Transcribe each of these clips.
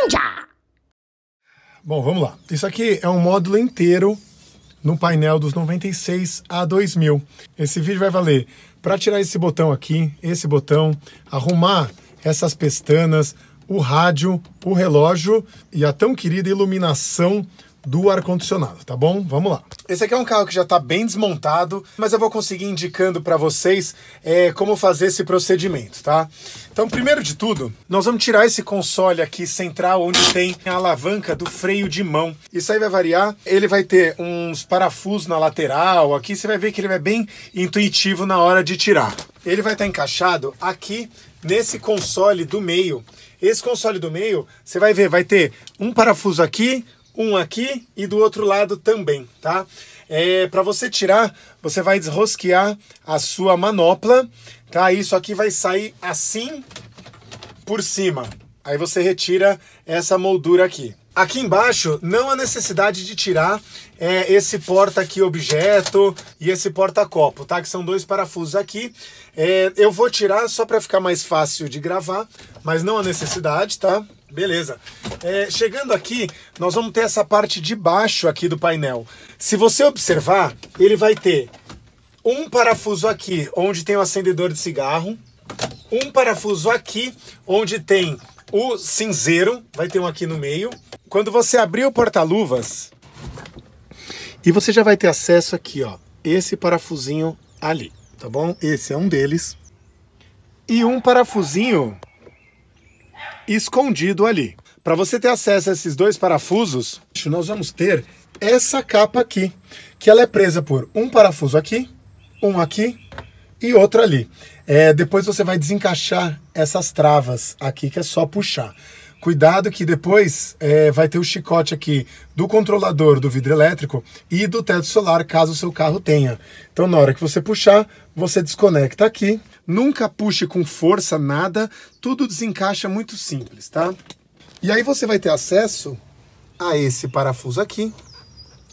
Ninja! Bom, vamos lá. Isso aqui é um módulo inteiro no painel dos 96 a 2000. Esse vídeo vai valer para tirar esse botão aqui, esse botão, arrumar essas pestanas, o rádio, o relógio e a tão querida iluminação do ar-condicionado, tá bom? Vamos lá. Esse aqui é um carro que já está bem desmontado, mas eu vou conseguir indicando para vocês é, como fazer esse procedimento, tá? Então, primeiro de tudo, nós vamos tirar esse console aqui central onde tem a alavanca do freio de mão. Isso aí vai variar, ele vai ter uns parafusos na lateral, aqui você vai ver que ele é bem intuitivo na hora de tirar. Ele vai estar tá encaixado aqui nesse console do meio. Esse console do meio, você vai ver, vai ter um parafuso aqui, um aqui e do outro lado também, tá? É, para você tirar, você vai desrosquear a sua manopla, tá? Isso aqui vai sair assim por cima. Aí você retira essa moldura aqui. Aqui embaixo não há necessidade de tirar é, esse porta aqui objeto e esse porta copo, tá? Que são dois parafusos aqui. É, eu vou tirar só para ficar mais fácil de gravar, mas não há necessidade, tá? Beleza. É, chegando aqui, nós vamos ter essa parte de baixo aqui do painel. Se você observar, ele vai ter um parafuso aqui, onde tem o acendedor de cigarro, um parafuso aqui, onde tem o cinzeiro, vai ter um aqui no meio. Quando você abrir o porta-luvas, e você já vai ter acesso aqui, ó, esse parafusinho ali, tá bom? Esse é um deles. E um parafusinho escondido ali. Para você ter acesso a esses dois parafusos, nós vamos ter essa capa aqui, que ela é presa por um parafuso aqui, um aqui e outro ali. É, depois você vai desencaixar essas travas aqui, que é só puxar. Cuidado que depois é, vai ter o chicote aqui do controlador do vidro elétrico e do teto solar, caso o seu carro tenha. Então, na hora que você puxar, você desconecta aqui. Nunca puxe com força nada, tudo desencaixa muito simples, tá? E aí você vai ter acesso a esse parafuso aqui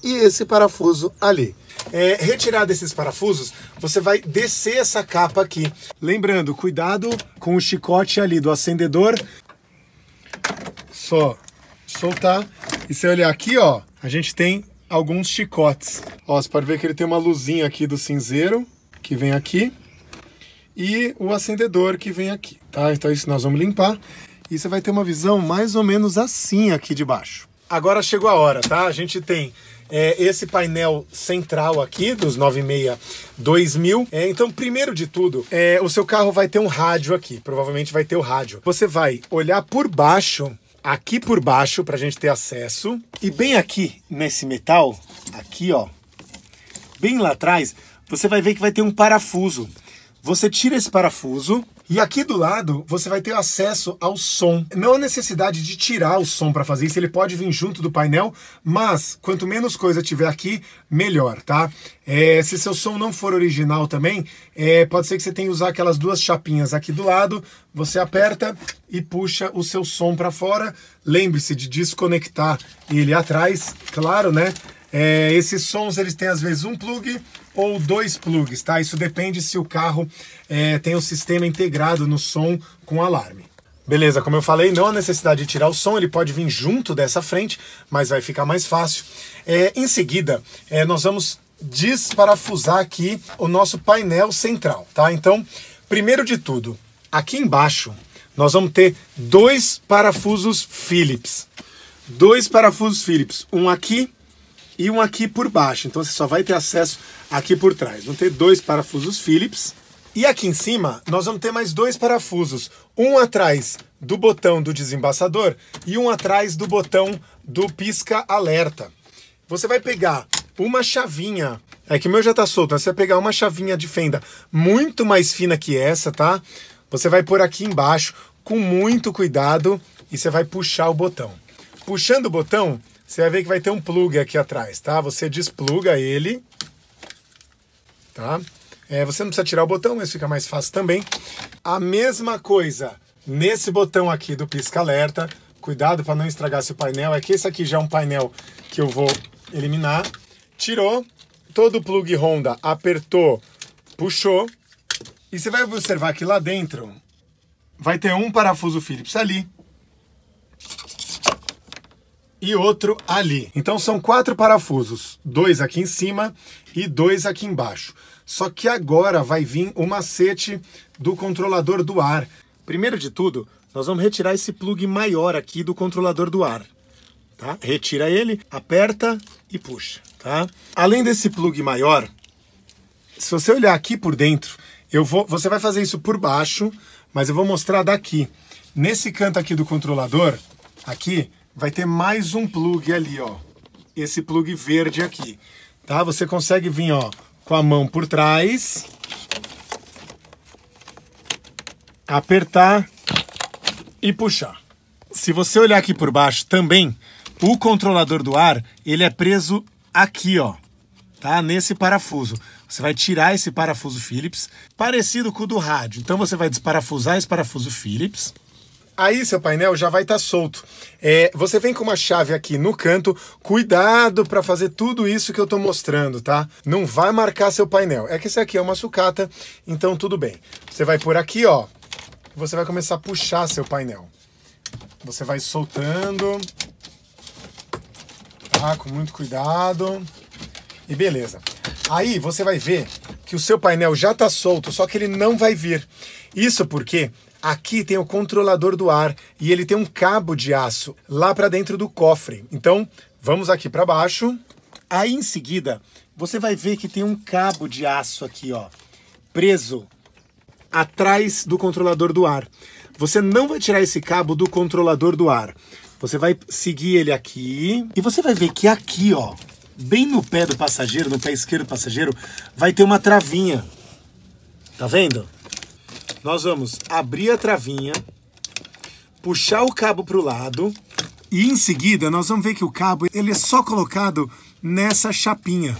e esse parafuso ali. É, retirar desses parafusos, você vai descer essa capa aqui. Lembrando, cuidado com o chicote ali do acendedor só soltar. E se eu olhar aqui, ó, a gente tem alguns chicotes. Ó, você pode ver que ele tem uma luzinha aqui do cinzeiro, que vem aqui, e o acendedor que vem aqui, tá? Então isso nós vamos limpar. E você vai ter uma visão mais ou menos assim aqui de baixo. Agora chegou a hora, tá? A gente tem é, esse painel central aqui dos 962.000. É, então, primeiro de tudo, é, o seu carro vai ter um rádio aqui. Provavelmente vai ter o rádio. Você vai olhar por baixo aqui por baixo para a gente ter acesso. E bem aqui nesse metal, aqui ó, bem lá atrás, você vai ver que vai ter um parafuso. Você tira esse parafuso e aqui do lado você vai ter acesso ao som. Não há necessidade de tirar o som para fazer isso, ele pode vir junto do painel, mas quanto menos coisa tiver aqui, melhor, tá? É, se seu som não for original também, é, pode ser que você tenha que usar aquelas duas chapinhas aqui do lado, você aperta e puxa o seu som para fora. Lembre-se de desconectar ele atrás, claro, né? É, esses sons eles têm às vezes um plug ou dois plugs, tá? Isso depende se o carro é, tem o um sistema integrado no som com alarme. Beleza, como eu falei, não há necessidade de tirar o som, ele pode vir junto dessa frente, mas vai ficar mais fácil. É, em seguida, é, nós vamos desparafusar aqui o nosso painel central, tá? Então, primeiro de tudo, aqui embaixo nós vamos ter dois parafusos Phillips. Dois parafusos Phillips, um aqui e um aqui por baixo. Então você só vai ter acesso aqui por trás. Vão ter dois parafusos Phillips. E aqui em cima, nós vamos ter mais dois parafusos. Um atrás do botão do desembaçador e um atrás do botão do pisca-alerta. Você vai pegar uma chavinha é que o meu já está solto, né? você vai pegar uma chavinha de fenda muito mais fina que essa, tá? Você vai por aqui embaixo com muito cuidado e você vai puxar o botão. Puxando o botão, você vai ver que vai ter um plug aqui atrás, tá? Você despluga ele, tá? É, você não precisa tirar o botão, mas fica mais fácil também. A mesma coisa nesse botão aqui do pisca-alerta. Cuidado para não estragar seu painel. É que esse aqui já é um painel que eu vou eliminar. Tirou todo o plug Honda, apertou, puxou. E você vai observar que lá dentro vai ter um parafuso Phillips ali, e outro ali. Então são quatro parafusos, dois aqui em cima e dois aqui embaixo. Só que agora vai vir o macete do controlador do ar. Primeiro de tudo, nós vamos retirar esse plug maior aqui do controlador do ar. Tá? Retira ele, aperta e puxa. Tá? Além desse plug maior, se você olhar aqui por dentro, eu vou, você vai fazer isso por baixo, mas eu vou mostrar daqui. Nesse canto aqui do controlador, aqui, vai ter mais um plug ali, ó. Esse plug verde aqui, tá? Você consegue vir, ó, com a mão por trás, apertar e puxar. Se você olhar aqui por baixo também, o controlador do ar, ele é preso aqui, ó, tá? Nesse parafuso. Você vai tirar esse parafuso Phillips, parecido com o do rádio. Então você vai desparafusar esse parafuso Phillips, Aí seu painel já vai estar tá solto. É, você vem com uma chave aqui no canto, cuidado para fazer tudo isso que eu estou mostrando, tá? Não vai marcar seu painel. É que esse aqui é uma sucata, então tudo bem. Você vai por aqui, ó, você vai começar a puxar seu painel. Você vai soltando, tá? Com muito cuidado. E beleza. Aí você vai ver que o seu painel já está solto, só que ele não vai vir. Isso porque Aqui tem o controlador do ar e ele tem um cabo de aço lá para dentro do cofre. Então, vamos aqui para baixo. Aí em seguida, você vai ver que tem um cabo de aço aqui, ó, preso atrás do controlador do ar. Você não vai tirar esse cabo do controlador do ar. Você vai seguir ele aqui e você vai ver que aqui, ó, bem no pé do passageiro, no pé esquerdo do passageiro, vai ter uma travinha. Tá vendo? Nós vamos abrir a travinha, puxar o cabo para o lado e em seguida nós vamos ver que o cabo ele é só colocado nessa chapinha.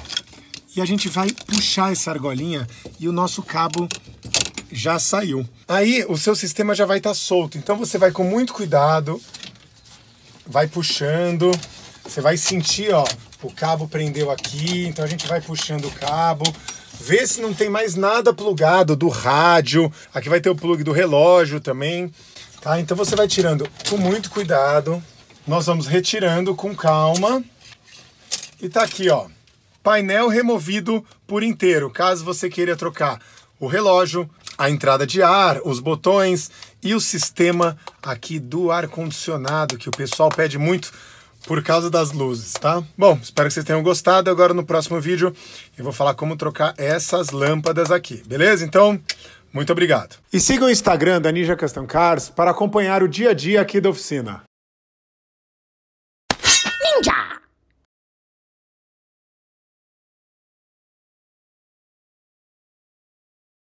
E a gente vai puxar essa argolinha e o nosso cabo já saiu. Aí o seu sistema já vai estar tá solto. Então você vai com muito cuidado, vai puxando, você vai sentir, ó, o cabo prendeu aqui, então a gente vai puxando o cabo, Vê se não tem mais nada plugado do rádio. Aqui vai ter o plug do relógio também. Tá? Então você vai tirando com muito cuidado. Nós vamos retirando com calma. E tá aqui, ó. Painel removido por inteiro, caso você queira trocar o relógio, a entrada de ar, os botões e o sistema aqui do ar condicionado que o pessoal pede muito por causa das luzes, tá? Bom, espero que vocês tenham gostado. Agora no próximo vídeo eu vou falar como trocar essas lâmpadas aqui, beleza? Então, muito obrigado. E siga o Instagram da Ninja Custom Cars para acompanhar o dia a dia aqui da oficina.